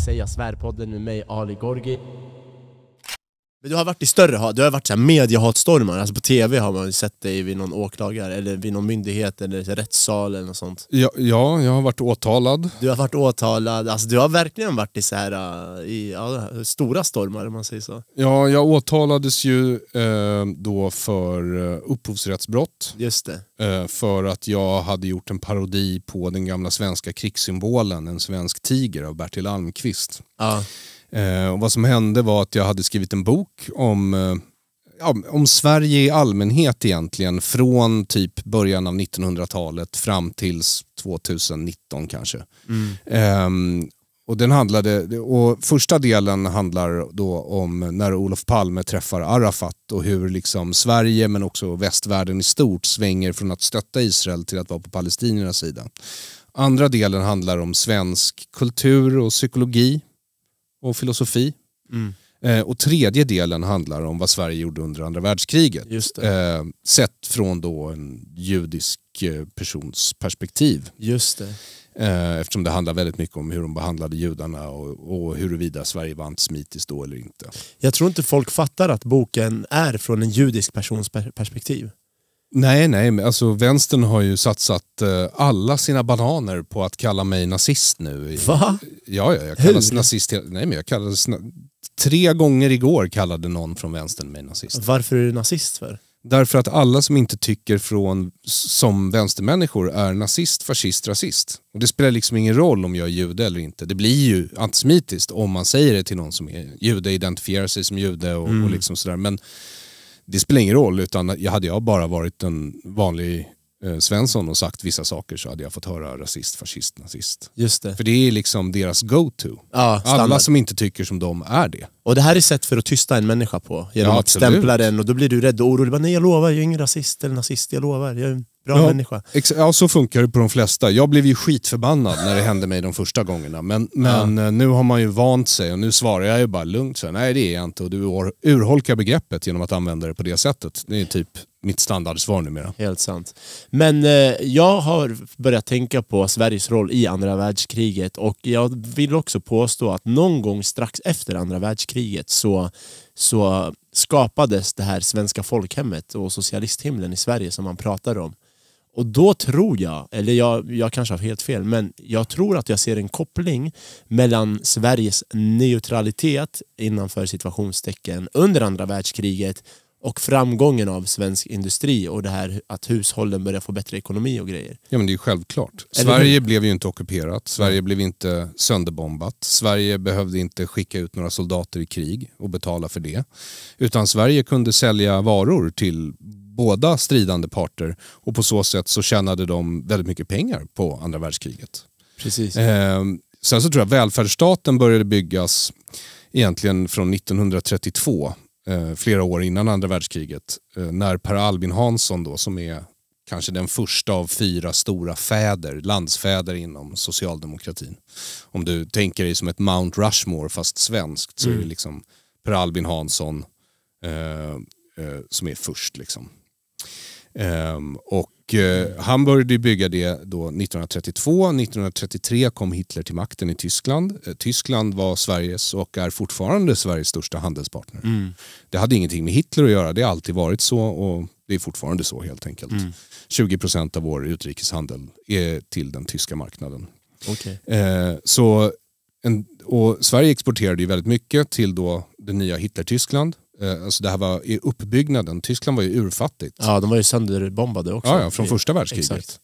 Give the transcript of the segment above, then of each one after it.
säga Svärpodden med mig Ali Gorgi. Men du har varit i större hat, du har varit så här mediehatstormar, alltså på tv har man sett dig vid någon åklagare eller vid någon myndighet eller rättssal eller något sånt. Ja, ja, jag har varit åtalad. Du har varit åtalad, alltså du har verkligen varit i så här, i ja, stora stormar om man säger så. Ja, jag åtalades ju eh, då för eh, upphovsrättsbrott. Just eh, för att jag hade gjort en parodi på den gamla svenska krigssymbolen, en svensk tiger av Bertil Almqvist. Ah. Eh, och vad som hände var att jag hade skrivit en bok om, eh, om Sverige i allmänhet egentligen från typ början av 1900-talet fram till 2019 kanske. Mm. Eh, och den handlade, och första delen handlar då om när Olof Palme träffar Arafat och hur liksom Sverige men också västvärlden i stort svänger från att stötta Israel till att vara på palestiniernas sida. Andra delen handlar om svensk kultur och psykologi och filosofi. Mm. Eh, och tredje delen handlar om vad Sverige gjorde under andra världskriget. Eh, sett från då en judisk eh, persons perspektiv. Just det. Eh, eftersom det handlar väldigt mycket om hur de behandlade judarna och, och huruvida Sverige var antisemitiskt då eller inte. Jag tror inte folk fattar att boken är från en judisk persons perspektiv. Nej, nej, alltså vänstern har ju satsat eh, alla sina bananer på att kalla mig nazist nu. Va? Ja, ja jag kallas Hur? nazist. Nej, men jag kallades... na- Tre gånger igår kallade någon från vänstern mig nazist. Varför är du nazist för? Därför att alla som inte tycker från, som vänstermänniskor är nazist, fascist, rasist. Och det spelar liksom ingen roll om jag är jude eller inte. Det blir ju antisemitiskt om man säger det till någon som är jude, identifierar sig som jude och, och mm. liksom sådär. Men det spelar ingen roll, utan hade jag bara varit en vanlig eh, Svensson och sagt vissa saker så hade jag fått höra rasist, fascist, nazist. Just det. För det är liksom deras go-to. Ja, Alla som inte tycker som de är det. Och det här är sätt för att tysta en människa på, genom ja, att absolut. stämpla den och då blir du rädd och orolig. nej jag lovar, jag är ingen rasist eller nazist, jag lovar. Jag... Bra ja, människa. Ja, så funkar det på de flesta. Jag blev ju skitförbannad när det hände mig de första gångerna. Men, men ja. Eh, nu har man ju vant sig och nu svarar jag ju bara lugnt. Så Nej, det är jag inte. Och du urholkar begreppet genom att använda det på det sättet. Det är typ mitt standardsvar numera. Helt sant. Men eh, jag har börjat tänka på Sveriges roll i andra världskriget och jag vill också påstå att någon gång strax efter andra världskriget så, så skapades det här svenska folkhemmet och socialisthimlen i Sverige som man pratar om. Och då tror jag, eller jag, jag kanske har helt fel, men jag tror att jag ser en koppling mellan Sveriges neutralitet innanför situationstecken under andra världskriget och framgången av svensk industri och det här att hushållen börjar få bättre ekonomi och grejer. Ja men det är ju självklart. Sverige blev ju inte ockuperat, Sverige blev inte sönderbombat, Sverige behövde inte skicka ut några soldater i krig och betala för det. Utan Sverige kunde sälja varor till båda stridande parter och på så sätt så tjänade de väldigt mycket pengar på andra världskriget. Precis. Eh, sen så tror jag välfärdsstaten började byggas egentligen från 1932, eh, flera år innan andra världskriget, eh, när Per Albin Hansson då som är kanske den första av fyra stora fäder, landsfäder inom socialdemokratin. Om du tänker dig som ett Mount Rushmore fast svenskt så mm. är det mm. liksom Per Albin Hansson eh, eh, som är först. Liksom. Um, och uh, han började bygga det då 1932. 1933 kom Hitler till makten i Tyskland. Uh, Tyskland var Sveriges och är fortfarande Sveriges största handelspartner. Mm. Det hade ingenting med Hitler att göra, det har alltid varit så och det är fortfarande så helt enkelt. Mm. 20% av vår utrikeshandel är till den tyska marknaden. Okay. Uh, eh, så en, och Sverige exporterade ju väldigt mycket till då det nya Hitler-Tyskland Eh, alltså det här var i uppbyggnaden. Tyskland var ju urfattigt. Ja, de var ju sönderbombade också. Ja, ja från första världskriget. Exakt.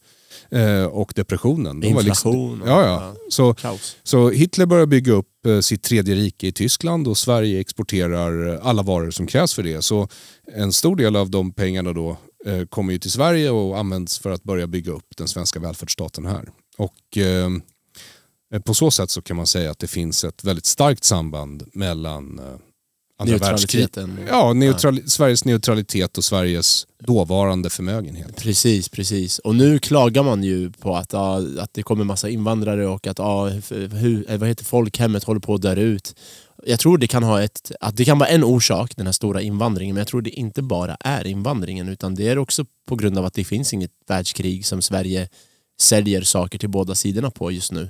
Eh, och depressionen. De Inflation. Liksom, ja, ja. Så, kaos. så Hitler börjar bygga upp eh, sitt tredje rike i Tyskland och Sverige exporterar alla varor som krävs för det. Så en stor del av de pengarna då kommer ju till Sverige och används för att börja bygga upp den svenska välfärdsstaten här. Och på så sätt så kan man säga att det finns ett väldigt starkt samband mellan andra världskriget. Ja, neutral, ja, Sveriges neutralitet och Sveriges dåvarande förmögenhet. Precis, precis. Och nu klagar man ju på att, ah, att det kommer massa invandrare och att ah, hur, eh, vad heter folkhemmet håller på att dö ut. Jag tror det kan, ha ett, att det kan vara en orsak, den här stora invandringen, men jag tror det inte bara är invandringen utan det är också på grund av att det finns inget världskrig som Sverige säljer saker till båda sidorna på just nu.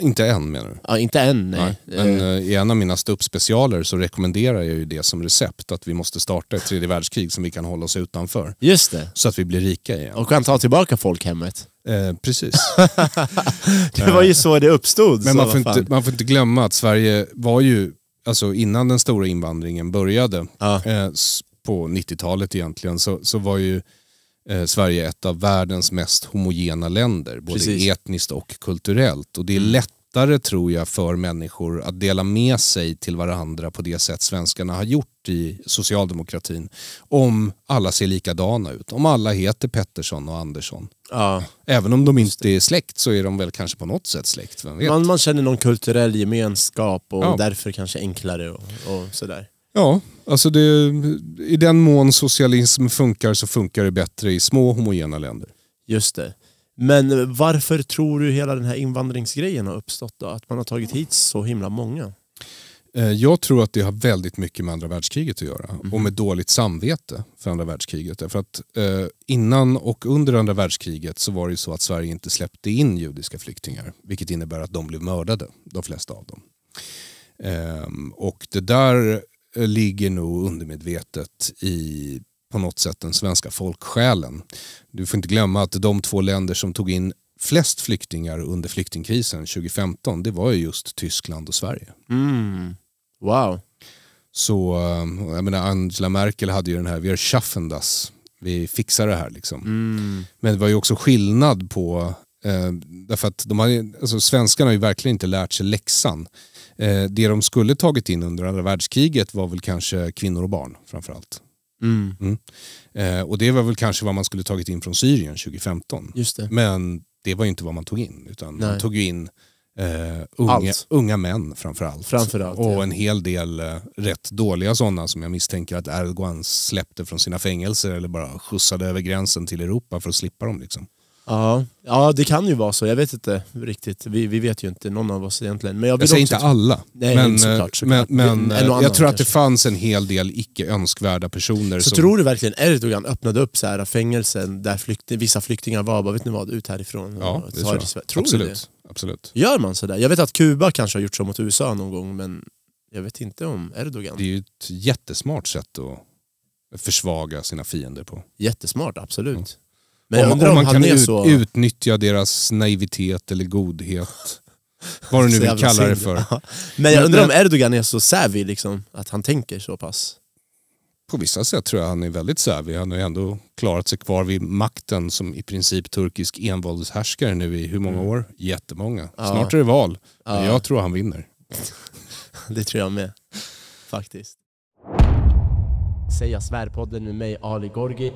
Inte än menar du? Ja, inte än nej. nej. Men eh. eh, i en av mina ståuppspecialer så rekommenderar jag ju det som recept. Att vi måste starta ett tredje världskrig som vi kan hålla oss utanför. Just det. Så att vi blir rika igen. Och kan ta tillbaka folkhemmet. Eh, precis. det var ju eh. så det uppstod. Men man får, inte, man får inte glömma att Sverige var ju, alltså innan den stora invandringen började, ah. eh, på 90-talet egentligen, så, så var ju Eh, Sverige är ett av världens mest homogena länder, både Precis. etniskt och kulturellt. Och det är mm. lättare tror jag för människor att dela med sig till varandra på det sätt svenskarna har gjort i socialdemokratin. Om alla ser likadana ut, om alla heter Pettersson och Andersson. Ja. Även om de inte är släkt så är de väl kanske på något sätt släkt, vem vet? Man, man känner någon kulturell gemenskap och ja. därför kanske enklare och, och sådär. Ja, alltså det, i den mån socialism funkar så funkar det bättre i små homogena länder. Just det. Men varför tror du hela den här invandringsgrejen har uppstått då? Att man har tagit hit så himla många? Eh, jag tror att det har väldigt mycket med andra världskriget att göra mm. och mhm. med dåligt samvete för andra världskriget. Därför att eh, innan och under andra världskriget så var det så att Sverige inte släppte in judiska flyktingar vilket innebär att de blev mördade, de flesta av dem. Eh, och det där Eh, ligger nog undermedvetet i på något sätt den svenska folksjälen. Du får inte glömma att de två länder som tog in flest flyktingar under flyktingkrisen 2015, det var ju just Tyskland och Sverige. Mm. Wow. Så, eh, jag menar Angela Merkel hade ju den här, vi har schaffen das, vi fixar det här liksom. Mm. Men det var ju också skillnad på, eh, därför att de hade, alltså, svenskarna har ju verkligen inte lärt sig läxan Eh, det de skulle tagit in under andra världskriget var väl kanske kvinnor och barn framförallt. Mm. Mm. Eh, och det var väl kanske vad man skulle tagit in från Syrien 2015. Det. Men det var ju inte vad man tog in, utan Nej. man tog ju in eh, unga, unga, män framförallt. framförallt och ja. en hel del eh, rätt dåliga sådana som jag misstänker att Erdogan släppte från sina fängelser eller bara skjutsade över gränsen till Europa för att slippa dem. Liksom. Ja. ja, det kan ju vara så. Jag vet inte riktigt. Vi, vi vet ju inte, någon av oss egentligen. Men jag, jag säger inte alla. Nej, men såklart, eh, såklart. men, men eh, jag tror att kanske. det fanns en hel del icke önskvärda personer. Så som... tror du verkligen Erdogan öppnade upp så här, fängelsen där flykting, vissa flyktingar var bara, vet ni vad, ut härifrån. Ja, det tror jag. Det. Tror Absolut. Du det? Absolut. Gör man sådär? Jag vet att Kuba kanske har gjort så mot USA någon gång, men jag vet inte om Erdogan. Det är ju ett jättesmart sätt att försvaga sina fiender på. Jättesmart, absolut. Mm. Men jag om, undrar om, man kan ut, så... utnyttja deras naivitet eller godhet. Vad du nu vill kalla det för. Men jag undrar om Erdogan är så savvy, liksom, att han tänker så pass. På vissa sätt tror jag han är väldigt savvy. Han har ju ändå klarat sig kvar vid makten som i princip turkisk envåldshärskare nu i hur många mm. år? Jättemånga. Ja. Snart är det val. Ja. Men jag tror han vinner. det tror jag med. Faktiskt. Säga svärpodden med mig Ali Gorgi.